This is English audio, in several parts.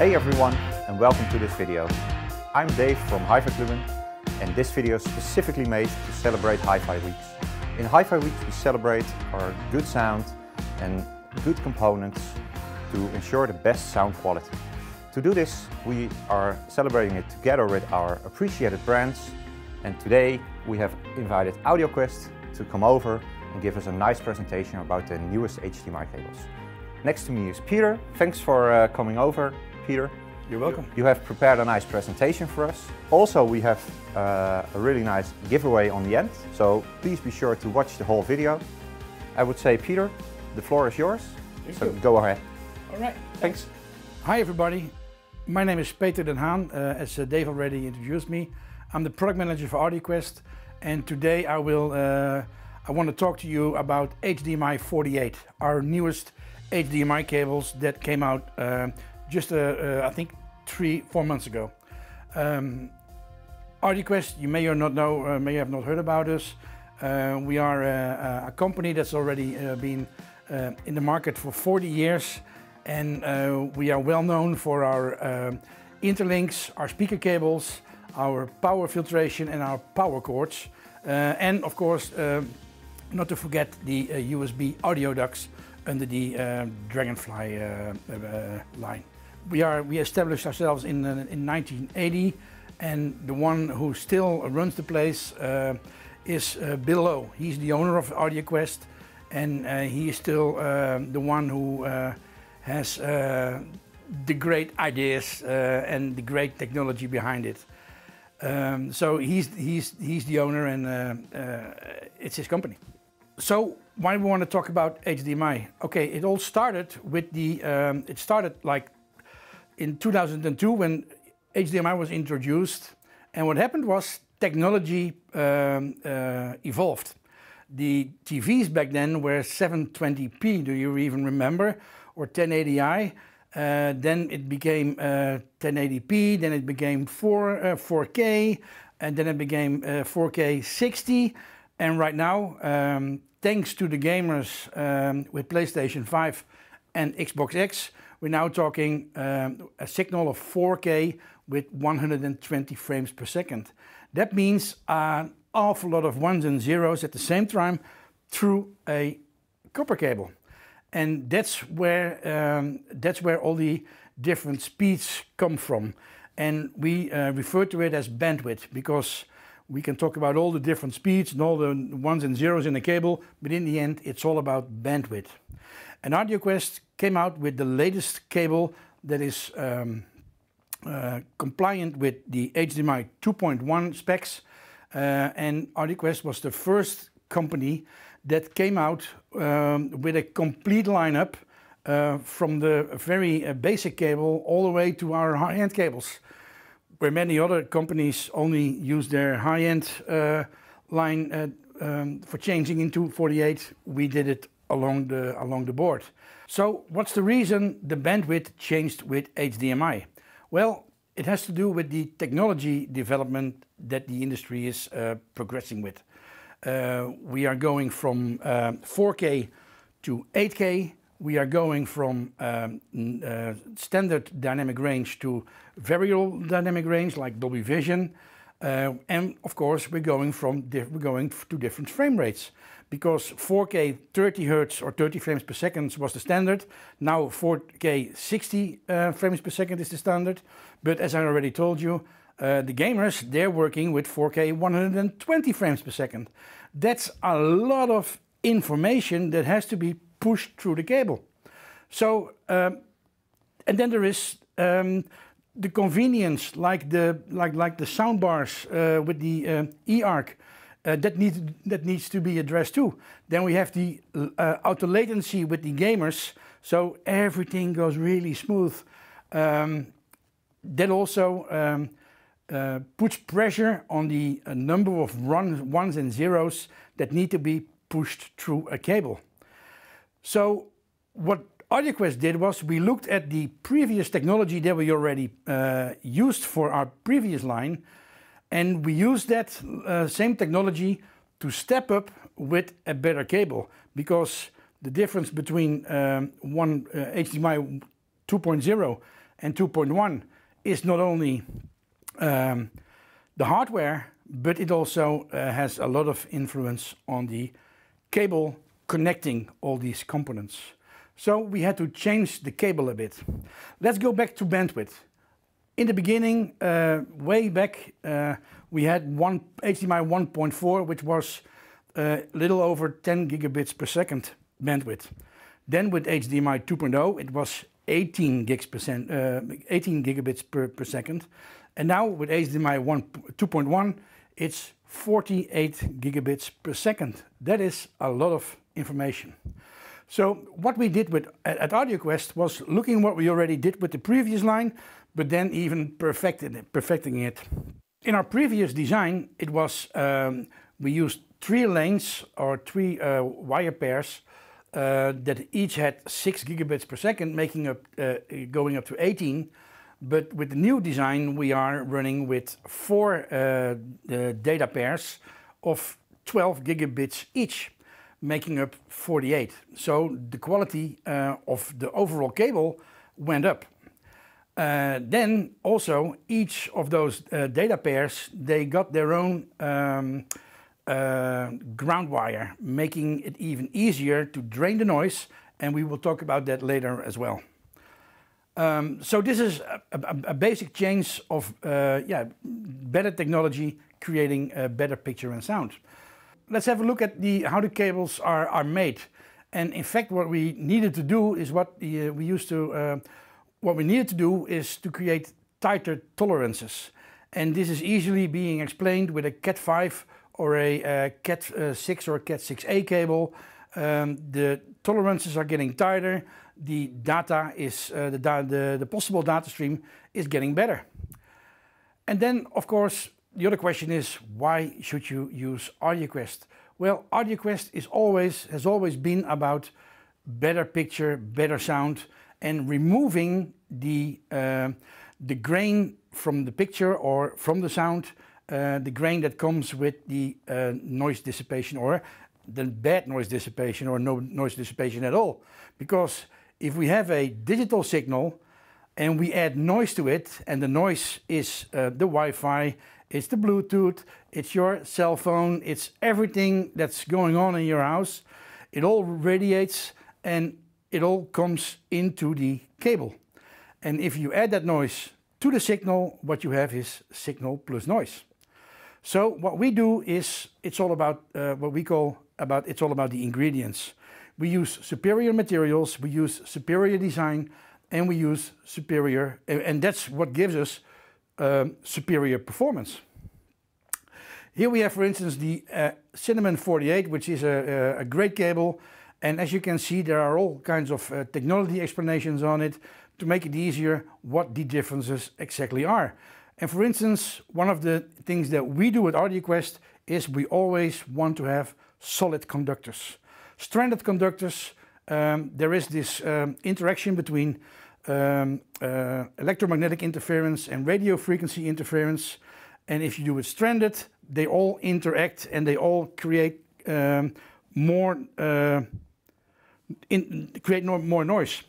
Hey everyone and welcome to this video. I'm Dave from HiFi fi Clubin and this video is specifically made to celebrate HiFi fi Weeks. In HiFi fi Weeks we celebrate our good sound and good components to ensure the best sound quality. To do this we are celebrating it together with our appreciated brands and today we have invited AudioQuest to come over and give us a nice presentation about the newest HDMI cables. Next to me is Peter. Thanks for uh, coming over Peter. You're welcome. You have prepared a nice presentation for us. Also, we have uh, a really nice giveaway on the end, so please be sure to watch the whole video. I would say, Peter, the floor is yours, Thank so you. go ahead. All right. Thanks. Hi, everybody. My name is Peter Den Haan. Uh, as uh, Dave already introduced me, I'm the product manager for AudioQuest, and today I will uh, I want to talk to you about HDMI 48, our newest HDMI cables that came out uh, just uh, uh, I think three, four months ago. Um, RDQuest, you may or not know, uh, may have not heard about us. Uh, we are a company that's already been in the market for 40 years and we are well known for our interlinks, our speaker cables, our power filtration and our power cords. and of course, not to forget the USB audio ducts under the uh, Dragonfly uh, uh, line we are we established ourselves in uh, in 1980, and the one who still runs the place uh, is uh, Bill Lowe. He's the owner of AudioQuest, and uh, he is still uh, the one who uh, has the great ideas and the great technology behind it. Um, so he's he's he's the owner, and it's his company. So why do we want to talk about HDMI? Okay, it all started with the um, it started like in 2002 when HDMI was introduced. And what happened was technology um, uh, evolved. The TVs back then were 720p, do you even remember? Or 1080i. Uh, then it became uh, 1080p, then it became 4, 4K, uh, and then it became 4K uh, 60. And right now, um, thanks to the gamers um, with PlayStation 5 and Xbox X, we're now talking um, a signal of 4K with 120 frames per second. That means an uh, awful lot of ones and zeros at the same time through a copper cable. And that's where, um, that's where all the different speeds come from. And we uh, refer to it as bandwidth because we can talk about all the different speeds and all the ones and zeros in the cable, but in the end, it's all about bandwidth. And AudioQuest came out with the latest cable that is um, uh, compliant with the HDMI 2.1 specs. Uh, and AudioQuest was the first company that came out um, with a complete lineup uh, from the very uh, basic cable all the way to our high-end cables, where many other companies only use their high-end uh, line uh, um, for changing into 48. We did it along the, along the board. So what's the reason the bandwidth changed with HDMI? Well, it has to do with the technology development that the industry is uh, progressing with. Uh, we are going from uh, 4K to 8K. We are going from um, uh, standard dynamic range to variable dynamic range like Dolby Vision. Uh, and of course, we're going from we're going to different frame rates because 4K 30 hertz or 30 frames per second was the standard. Now 4K 60 uh, frames per second is the standard. But as I already told you, uh, the gamers they're working with 4K 120 frames per second. That's a lot of information that has to be pushed through the cable. So, um, and then there is um, the convenience, like the like like the sound bars uh, with the uh, e-arc, uh, that needs that needs to be addressed too. Then we have the uh, auto latency with the gamers, so everything goes really smooth. Um, that also um, uh, puts pressure on the uh, number of run, ones and zeros that need to be pushed through a cable. So what AudioQuest did was we looked at the previous technology that we already uh, used for our previous line and we used that uh, same technology to step up with a better cable because the difference between um, one uh, HDMI 2.0 and 2.1 is not only um, the hardware but it also uh, has a lot of influence on the cable connecting all these components. So we had to change the cable a bit. Let's go back to bandwidth. In the beginning, uh, way back, uh, we had one HDMI 1.4, which was a uh, little over 10 gigabits per second bandwidth. Then with HDMI 2.0, it was 18 gigs per cent, uh, 18 gigabits per, per second. And now with HDMI 2.1, it's 48 gigabits per second. That is a lot of information. So what we did with, at AudioQuest was looking what we already did with the previous line, but then even perfected it, perfecting it. In our previous design, it was um, we used three lanes or three uh, wire pairs uh, that each had six gigabits per second, making up uh, going up to 18. But with the new design, we are running with four uh, data pairs of 12 gigabits each making up 48. So the quality uh, of the overall cable went up. Uh, then also each of those uh, data pairs, they got their own um, uh, ground wire, making it even easier to drain the noise. And we will talk about that later as well. Um, so this is a, a, a basic change of uh, yeah, better technology creating a better picture and sound let's have a look at the how the cables are, are made. And in fact, what we needed to do is what the, uh, we used to, uh, what we needed to do is to create tighter tolerances. And this is easily being explained with a Cat 5 or a uh, uh, Cat 6 or Cat 6A cable. Um, the tolerances are getting tighter. The data is, uh, the, da the, the possible data stream is getting better. And then, of course, the other question is why should you use AudioQuest? Well, AudioQuest is always has always been about better picture, better sound, and removing the uh, the grain from the picture or from the sound, uh, the grain that comes with the uh, noise dissipation or the bad noise dissipation or no noise dissipation at all. Because if we have a digital signal and we add noise to it, and the noise is uh, the Wi-Fi, it's the Bluetooth, it's your cell phone, it's everything that's going on in your house. It all radiates and it all comes into the cable. And if you add that noise to the signal, what you have is signal plus noise. So what we do is, it's all about uh, what we call about, it's all about the ingredients. We use superior materials, we use superior design, and we use superior, and that's what gives us um, superior performance. Here we have, for instance, the uh, Cinnamon 48, which is a, a, great cable. And as you can see, there are all kinds of uh, technology explanations on it to make it easier what the differences exactly are. And for instance, one of the things that we do at AudioQuest is we always want to have solid conductors. Stranded conductors, um, there is this um, interaction between um, uh, electromagnetic interference and radio frequency interference. And if you do it stranded, they all interact and they all create um, more uh, in, create no, more noise.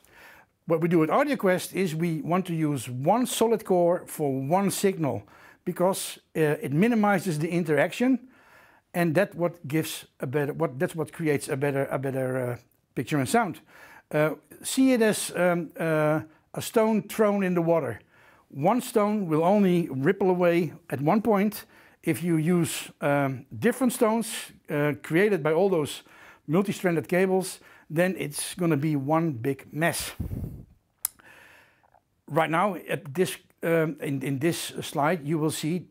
What we do at AudioQuest is we want to use one solid core for one signal because uh, it minimizes the interaction, and that what gives a better what that's what creates a better a better uh, picture and sound. Eh, see it as um, uh, a stone thrown in the water. One stone will only ripple away at one point. If you use um, different stones uh, created by all those multi-stranded cables, then it's going to be one big mess. Right now, at this um, in, in, this slide, you will see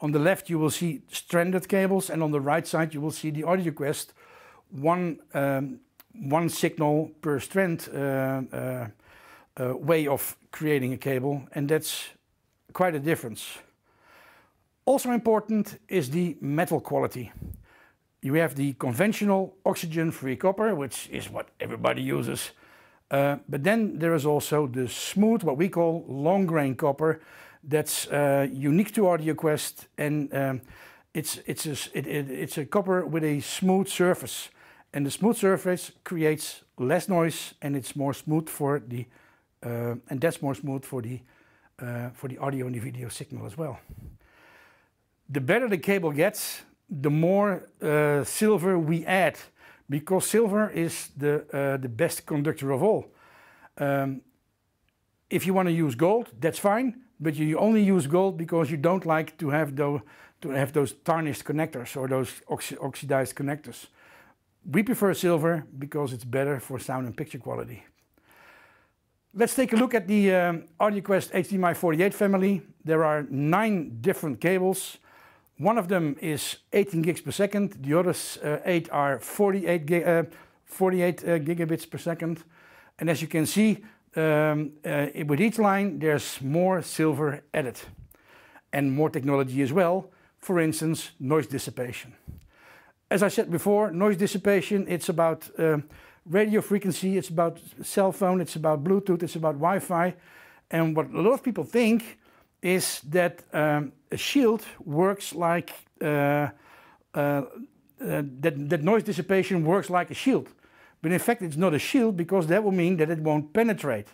on the left you will see stranded cables, and on the right side you will see the AudioQuest one um, one signal per strand uh, uh, uh, way of creating a cable, and that's quite a difference. Also important is the metal quality. You have the conventional oxygen-free copper, which is what everybody uses. Uh, but then there is also the smooth, what we call long grain copper, that's uh, unique to AudioQuest, and um, it's it's a it, it, it's a copper with a smooth surface. And the smooth surface creates less noise and it's more smooth for the, uh, and that's more smooth for the, uh, for the audio and the video signal as well. The better the cable gets, the more uh, silver we add because silver is the, uh, the best conductor of all. Um, if you want to use gold, that's fine, but you only use gold because you don't like to have, those to have those tarnished connectors or those oxi oxidized connectors. We prefer silver because it's better for sound and picture quality. Let's take a look at the um, AudioQuest HDMI 48 family. There are nine different cables. One of them is 18 gigs per second. The others uh, eight are 48, gi uh, 48 uh, gigabits per second. And as you can see, um, uh, with each line, there's more silver added and more technology as well. For instance, noise dissipation. As I said before, noise dissipation, it's about um, radio frequency, it's about cell phone, it's about Bluetooth, it's about Wi-Fi. And what a lot of people think is that um, a shield works like, uh, uh, uh, that, that noise dissipation works like a shield. But in fact, it's not a shield because that will mean that it won't penetrate.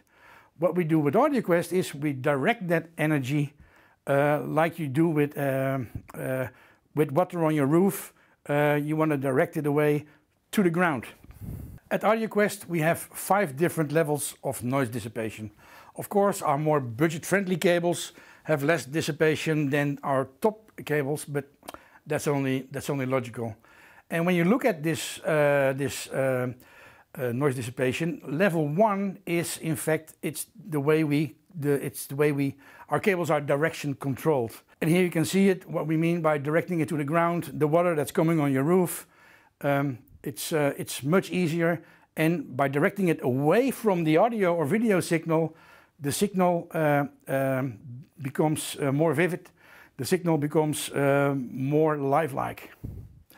What we do with AudioQuest is we direct that energy uh, like you do with, um, uh, with water on your roof uh, you want to direct it away to the ground. At AudioQuest we have five different levels of noise dissipation. Of course our more budget-friendly cables have less dissipation than our top cables, but that's only, that's only logical. And when you look at this, uh, this uh, uh, noise dissipation, level one is in fact it's the way we the, it's the way we our cables are direction controlled. And here you can see it, what we mean by directing it to the ground, the water that's coming on your roof. Um, it's, uh, it's much easier. And by directing it away from the audio or video signal, the signal uh, um, becomes uh, more vivid. The signal becomes uh, more lifelike.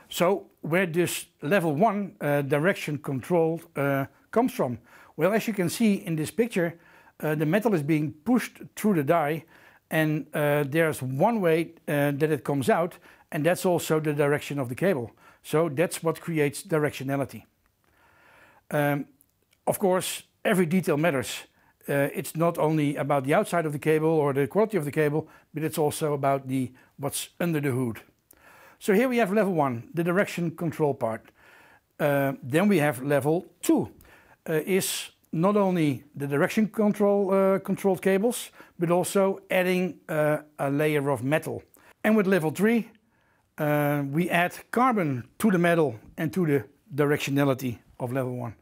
So where this level one uh, direction control uh, comes from? Well, as you can see in this picture, the metal is being pushed through the die and uh, there's one way uh, that it comes out, and that's also the direction of the cable. So that's what creates directionality. Um, of course, every detail matters. Uh, it's not only about the outside of the cable or the quality of the cable, but it's also about the what's under the hood. So here we have level one, the direction control part. Uh, then we have level two, uh, is not only the direction control uh, controlled cables, but also adding uh, a layer of metal. And with level 3, uh, we add carbon to the metal and to the directionality of level 1.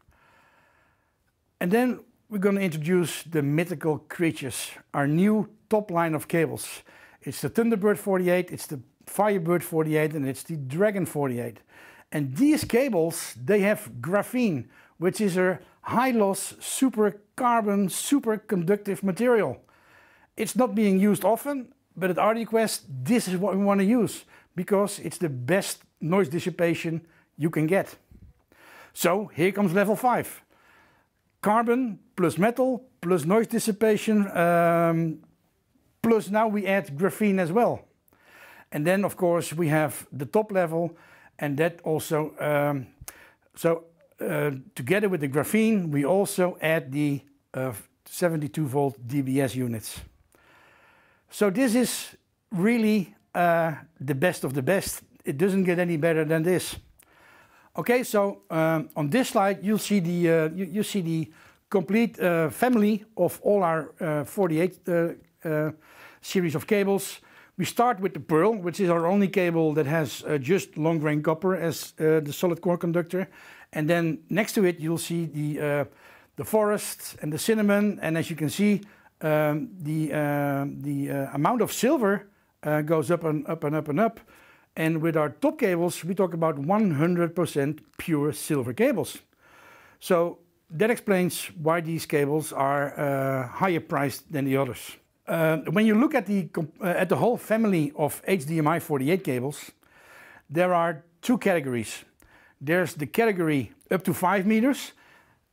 And then we're going to introduce the mythical creatures, our new top line of cables. It's the Thunderbird 48, it's the Firebird 48 and it's the Dragon 48. And these cables, they have graphene, which is a high-loss super super superconductive material. It's not being used often, but at our request, this is what we want to use because it's the best noise dissipation you can get. So here comes level 5. Carbon plus metal plus noise dissipation um, plus now we add graphene as well. And then of course we have the top level and that also, um, so uh, together with the graphene, we also add the uh, 72 volt DBS units. So this is really uh, the best of the best. It doesn't get any better than this. Okay, so um, on this slide you'll see the you, you, see the complete family of all our 48 series of cables. We start with the Pearl, which is our only cable that has uh, just long grain copper as uh, the solid core conductor. And then next to it, you'll see the, uh, the forest and the cinnamon. And as you can see, um, the, uh, the uh, amount of silver uh, goes up and up and up and up. And with our top cables, we talk about 100% pure silver cables. So that explains why these cables are uh, higher priced than the others. Uh, when you look at the, at the whole family of HDMI 48 cables, there are two categories. There's the category up to 5 meters,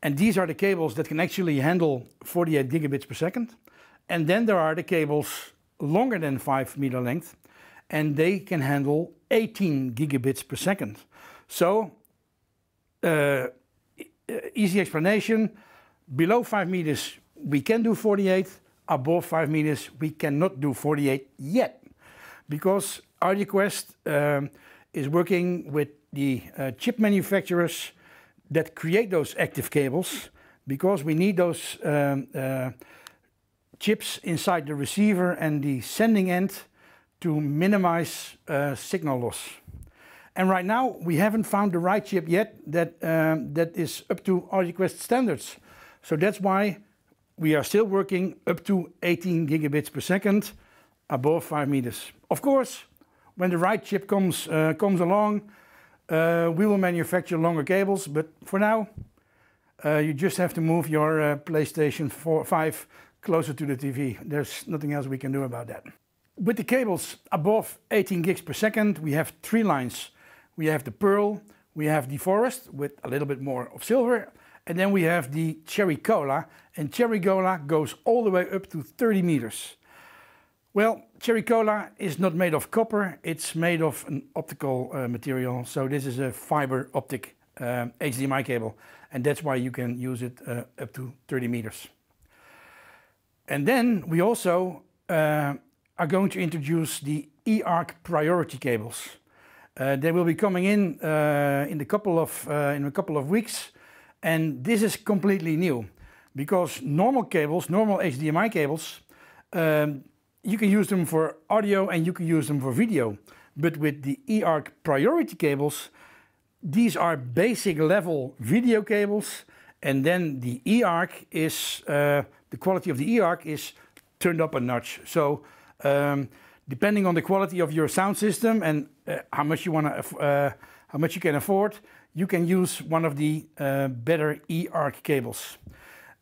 and these are the cables that can actually handle 48 gigabits per second. And then there are the cables longer than 5 meter length, and they can handle 18 gigabits per second. So, uh, easy explanation, below 5 meters we can do 48, above 5 meters we cannot do 48 yet. Because our request um, is working with the uh, chip manufacturers that create those active cables because we need those um, uh, chips inside the receiver and the sending end to minimize uh, signal loss. And right now we haven't found the right chip yet that, um, that is up to RDQuest standards. So that's why we are still working up to 18 gigabits per second above 5 meters. Of course, when the right chip comes, uh, comes along, uh, we will manufacture longer cables, but for now, uh, you just have to move your uh, PlayStation 4, 5 closer to the TV. There's nothing else we can do about that. With the cables above 18 gigs per second, we have three lines. We have the Pearl, we have the Forest with a little bit more of silver, and then we have the Cherry Cola. And Cherry Cola goes all the way up to 30 meters. Well, cherry cola is not made of copper, it's made of an optical uh, material. So this is a fiber optic um, uh, HDMI cable and that's why you can use it uh, up to 30 meters. And then we also uh, are going to introduce the eARC priority cables. Uh, they will be coming in uh, in, the couple of, in a couple of weeks and this is completely new because normal cables, normal HDMI cables, um, you can use them for audio and you can use them for video. But with the eARC priority cables, these are basic level video cables. And then the eARC is, uh, the quality of the eARC is turned up a notch. So um, depending on the quality of your sound system and uh, how much you want to, uh, how much you can afford, you can use one of the uh, better eARC cables.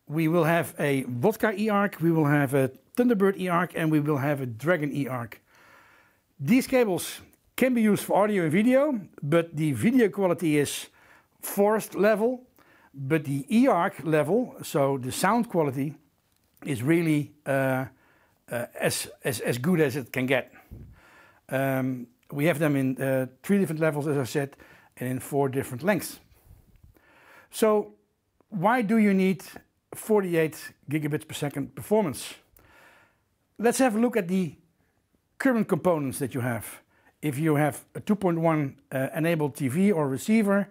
We will have a Vodka eARC, we will have a Thunderbird eARC and we will have a Dragon eARC. These cables can be used for audio and video, but the video quality is forest level, but the eARC level, so the sound quality, is really uh, uh, as, as, as good as it can get. Um, we have them in uh, three different levels, as I said, and in four different lengths. So why do you need 48 gigabits per second performance? Let's have a look at the current components that you have. If you have a 2.1 uh, enabled TV or receiver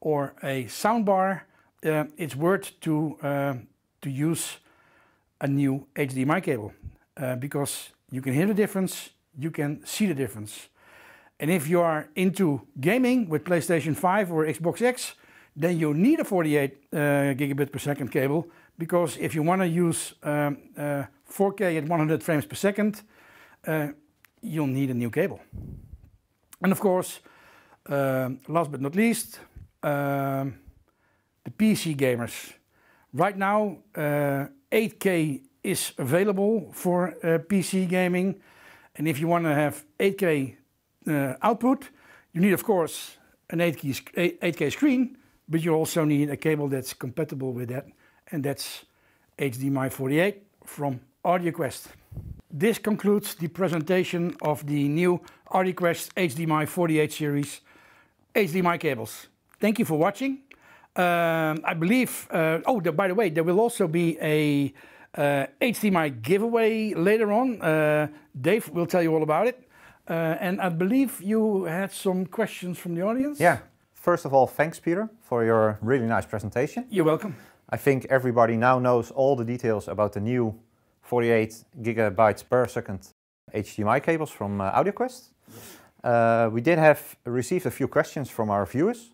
or a soundbar, uh, it's worth to, uh, to use a new HDMI cable uh, because you can hear the difference, you can see the difference. And if you are into gaming with PlayStation 5 or Xbox X, then you need a 48 uh, gigabit per second cable because if you want to use um, uh, 4K at 100 frames per second, uh, you'll need a new cable. And of course, uh, last but not least, um, the PC gamers. Right now, uh, 8K is available for uh, PC gaming. And if you want to have 8K uh, output, you need, of course, an 8K, 8K screen, but you also need a cable that's compatible with that and that's HDMI 48 from AudioQuest. This concludes the presentation of the new AudioQuest HDMI 48 series HDMI cables. Thank you for watching. Um, I believe, uh, oh, the, by the way, there will also be a uh, HDMI giveaway later on. Uh, Dave will tell you all about it. Uh, and I believe you had some questions from the audience. Yeah. First of all, thanks, Peter, for your really nice presentation. You're welcome. I think everybody now knows all the details about the new 48 gigabytes per second HDMI cables from uh, AudioQuest. Uh, we did have received a few questions from our viewers.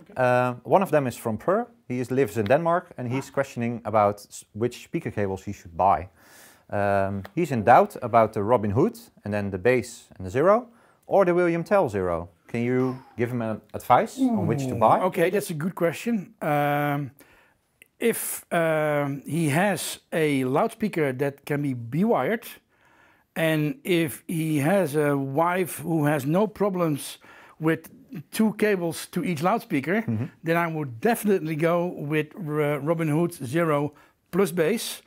Okay. Uh, one of them is from Per. He is, lives in Denmark and he's ah. questioning about which speaker cables he should buy. Um, he's in doubt about the Robin Hood and then the bass and the Zero or the William Tell Zero. Can you give him an advice on which to buy? Okay, that's a good question. Um, if um, he has a loudspeaker that can be be-wired, and if he has a wife who has no problems with two cables to each loudspeaker, mm -hmm. then I would definitely go with Robin Hood Zero plus bass.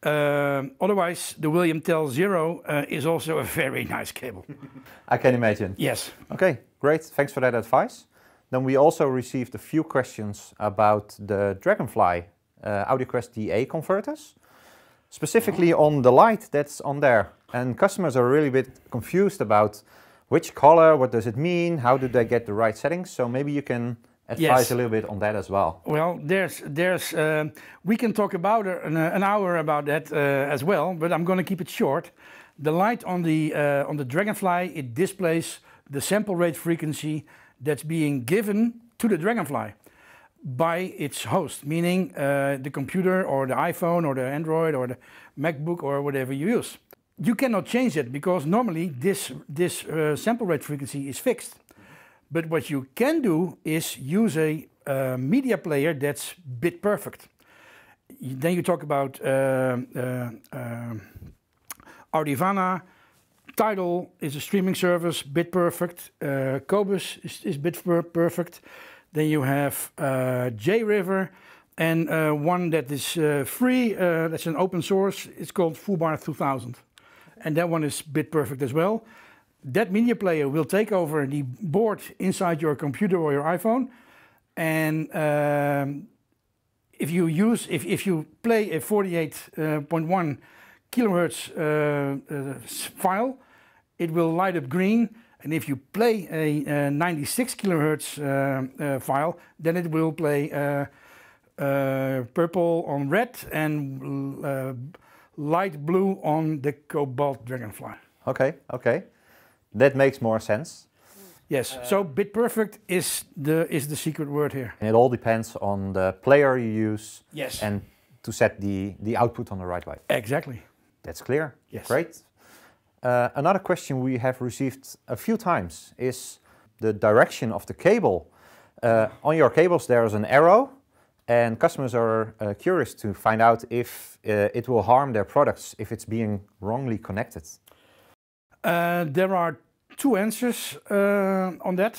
Uh, otherwise, the William Tell Zero uh, is also a very nice cable. I can imagine. Yes. Okay, great. Thanks for that advice. Then we also received a few questions about the Dragonfly uh, AudioQuest DA converters, specifically oh. on the light that's on there. And customers are really a bit confused about which color, what does it mean, how do they get the right settings? So maybe you can advise yes. a little bit on that as well. Well, there's, there's, uh, we can talk about an, an hour about that uh, as well, but I'm going to keep it short. The light on the uh, on the Dragonfly it displays the sample rate frequency that's being given to the Dragonfly by its host, meaning uh, the computer or the iPhone or the Android or the MacBook or whatever you use. You cannot change it because normally this, this uh, sample rate frequency is fixed. But what you can do is use a uh, media player that's bit perfect. Then you talk about uh, uh um, Audivana, Tidal is a streaming service, BitPerfect. Uh, Cobus is, is BitPerfect. Then you have uh, JRiver and uh, one that is uh, free, uh, that's an open source. It's called Fubar 2000. And that one is BitPerfect as well. That media player will take over the board inside your computer or your iPhone. And um, if you use, if, if you play a 48.1 uh, kilohertz uh, uh, file, it will light up green. And if you play a, a uh, 96 kilohertz uh, uh, file, then it will play uh, uh, purple on red and light blue on the cobalt dragonfly. Okay, okay. That makes more sense. Yes, so perfect is the is the secret word here. And it all depends on the player you use. Yes. And to set the, the output on the right way. Exactly. That's clear. Yes. Great. Uh, another question we have received a few times is the direction of the cable. Uh, on your cables there is an arrow and customers are uh, curious to find out if uh, it will harm their products if it's being wrongly connected. Uh, there are two answers on that.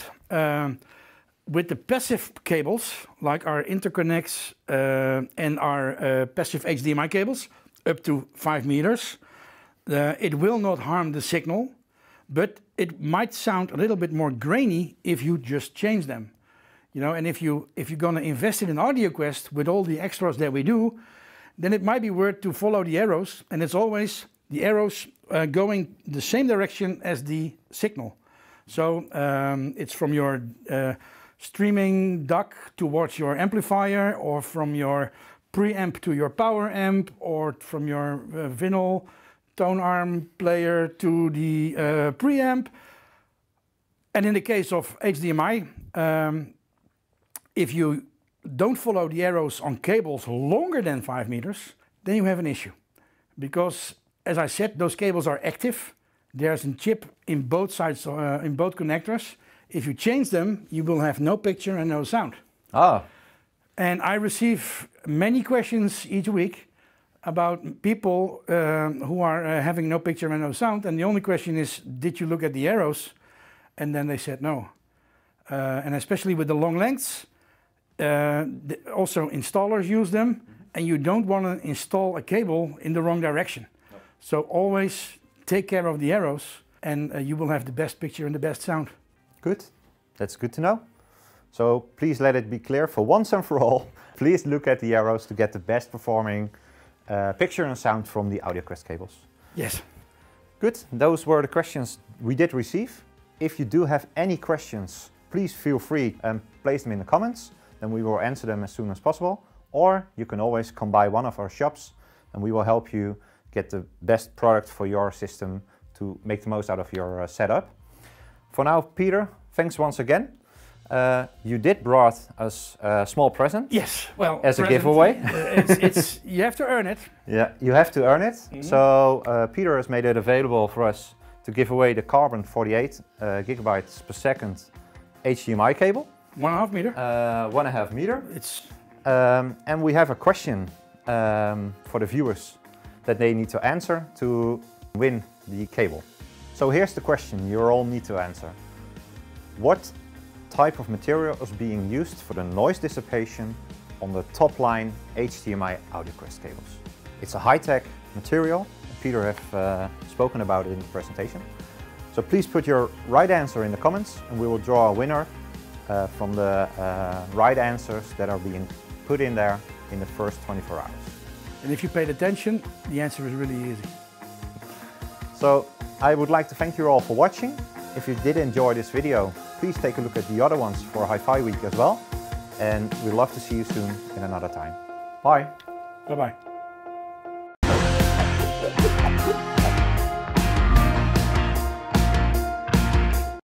with the passive cables, like our interconnects and our passive HDMI cables, up to 5 meters, uh, it will not harm the signal, but it might sound a little bit more grainy if you just change them. You know, and if you if you're gonna invest in an audio quest with all the extras that we do, then it might be worth to follow the arrows, and it's always the arrows uh, going the same direction as the signal. So um, it's from your uh, streaming duck towards your amplifier, or from your preamp to your power amp, or from your uh, vinyl tone arm player to the uh, preamp. And in the case of HDMI, um, if you don't follow the arrows on cables longer than 5 meters, then you have an issue. Because, as I said, those cables are active. There's a chip in both sides, uh, in both connectors. If you change them, you will have no picture and no sound. Ah. And I receive many questions each week about people um, who are uh, having no picture and no sound, and the only question is, did you look at the arrows? And then they said no. Uh, and especially with the long lengths, uh, also installers use them, and you don't want to install a cable in the wrong direction. No. So always take care of the arrows, and uh, you will have the best picture and the best sound. Good. That's good to know. So please let it be clear for once and for all. Please look at the arrows to get the best performing uh, picture and sound from the AudioQuest cables. Yes. Good, those were the questions we did receive. If you do have any questions, please feel free and um, place them in the comments, then we will answer them as soon as possible. Or you can always come by one of our shops and we will help you get the best product for your system to make the most out of your uh, setup. For now, Peter, thanks once again. Uh, you did brought us a small present. Yes, well, as present, a giveaway. it's, it's, you have to earn it. Yeah, you have to earn it. Mm -hmm. So uh, Peter has made it available for us to give away the carbon 48 uh, gigabytes per second HDMI cable. One and a half meter. Uh, one and a half meter. It's. Um, and we have a question um, for the viewers that they need to answer to win the cable. So here's the question you all need to answer. What type of material is being used for the noise dissipation on the top line HDMI AudioQuest cables. It's a high-tech material, Peter have uh, spoken about it in the presentation. So please put your right answer in the comments and we will draw a winner uh, from the uh, right answers that are being put in there in the first 24 hours. And if you paid attention, the answer is really easy. So I would like to thank you all for watching. If you did enjoy this video, please take a look at the other ones for Hi-Fi Week as well. And we'd love to see you soon in another time. Bye. Bye-bye.